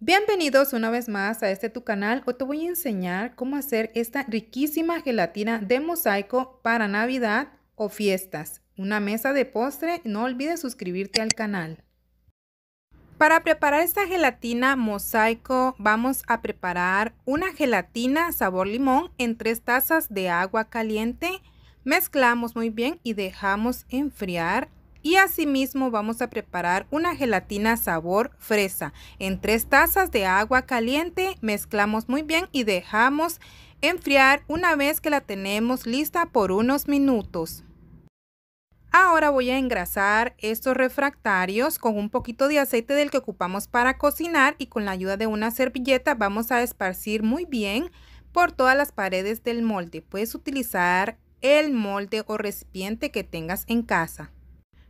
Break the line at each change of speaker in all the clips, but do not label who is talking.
Bienvenidos una vez más a este tu canal. Hoy te voy a enseñar cómo hacer esta riquísima gelatina de mosaico para Navidad o fiestas. Una mesa de postre, no olvides suscribirte al canal. Para preparar esta gelatina mosaico vamos a preparar una gelatina sabor limón en tres tazas de agua caliente. Mezclamos muy bien y dejamos enfriar y asimismo vamos a preparar una gelatina sabor fresa. En tres tazas de agua caliente mezclamos muy bien y dejamos enfriar una vez que la tenemos lista por unos minutos. Ahora voy a engrasar estos refractarios con un poquito de aceite del que ocupamos para cocinar y con la ayuda de una servilleta vamos a esparcir muy bien por todas las paredes del molde. Puedes utilizar el molde o recipiente que tengas en casa.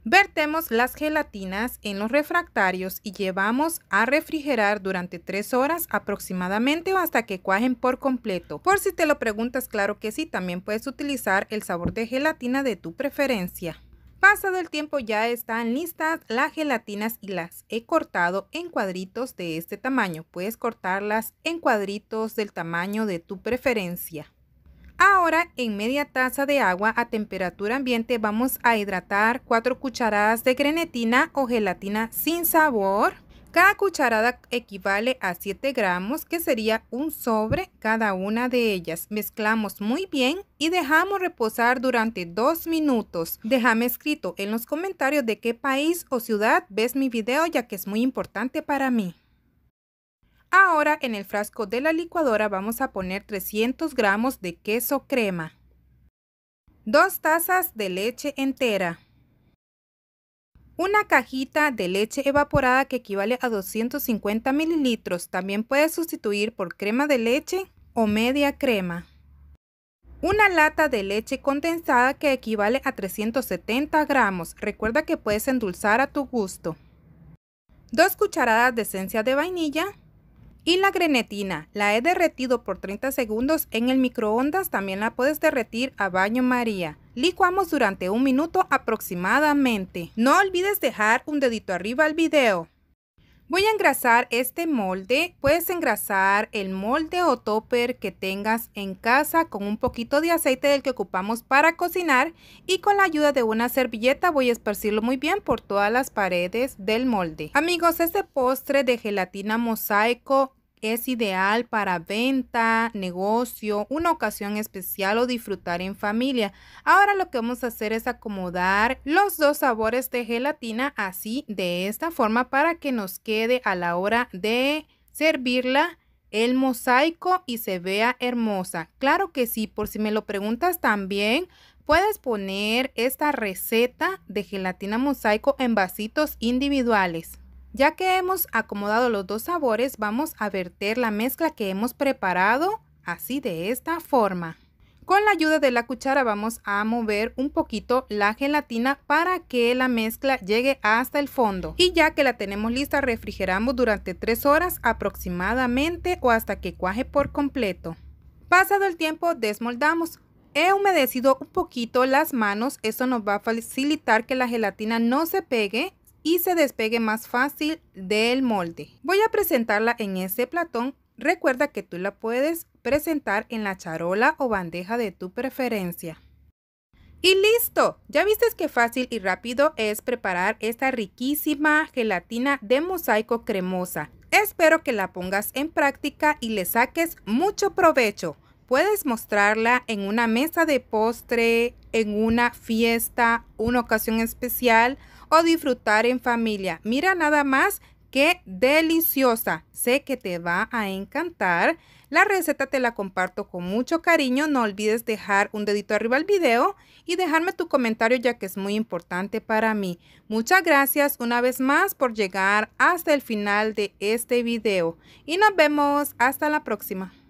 Vertemos las gelatinas en los refractarios y llevamos a refrigerar durante 3 horas aproximadamente o hasta que cuajen por completo. Por si te lo preguntas, claro que sí, también puedes utilizar el sabor de gelatina de tu preferencia. Pasado el tiempo ya están listas las gelatinas y las he cortado en cuadritos de este tamaño. Puedes cortarlas en cuadritos del tamaño de tu preferencia. Ahora, en media taza de agua a temperatura ambiente vamos a hidratar 4 cucharadas de grenetina o gelatina sin sabor. Cada cucharada equivale a 7 gramos, que sería un sobre cada una de ellas. Mezclamos muy bien y dejamos reposar durante 2 minutos. Déjame escrito en los comentarios de qué país o ciudad ves mi video, ya que es muy importante para mí. Ahora en el frasco de la licuadora vamos a poner 300 gramos de queso crema, 2 tazas de leche entera, una cajita de leche evaporada que equivale a 250 mililitros, también puedes sustituir por crema de leche o media crema. Una lata de leche condensada que equivale a 370 gramos, recuerda que puedes endulzar a tu gusto. Dos cucharadas de esencia de vainilla, y la grenetina, la he derretido por 30 segundos en el microondas, también la puedes derretir a baño María. Licuamos durante un minuto aproximadamente. No olvides dejar un dedito arriba al video. Voy a engrasar este molde. Puedes engrasar el molde o topper que tengas en casa con un poquito de aceite del que ocupamos para cocinar y con la ayuda de una servilleta voy a esparcirlo muy bien por todas las paredes del molde. Amigos, este postre de gelatina mosaico es ideal para venta, negocio, una ocasión especial o disfrutar en familia. Ahora lo que vamos a hacer es acomodar los dos sabores de gelatina así de esta forma para que nos quede a la hora de servirla el mosaico y se vea hermosa. Claro que sí, por si me lo preguntas también, puedes poner esta receta de gelatina mosaico en vasitos individuales. Ya que hemos acomodado los dos sabores, vamos a verter la mezcla que hemos preparado así de esta forma. Con la ayuda de la cuchara vamos a mover un poquito la gelatina para que la mezcla llegue hasta el fondo. Y ya que la tenemos lista, refrigeramos durante 3 horas aproximadamente o hasta que cuaje por completo. Pasado el tiempo, desmoldamos. He humedecido un poquito las manos, eso nos va a facilitar que la gelatina no se pegue, y se despegue más fácil del molde. Voy a presentarla en este platón. Recuerda que tú la puedes presentar en la charola o bandeja de tu preferencia. Y listo, ya viste qué fácil y rápido es preparar esta riquísima gelatina de mosaico cremosa. Espero que la pongas en práctica y le saques mucho provecho. Puedes mostrarla en una mesa de postre, en una fiesta, una ocasión especial o disfrutar en familia. Mira nada más qué deliciosa. Sé que te va a encantar. La receta te la comparto con mucho cariño. No olvides dejar un dedito arriba al video y dejarme tu comentario ya que es muy importante para mí. Muchas gracias una vez más por llegar hasta el final de este video y nos vemos hasta la próxima.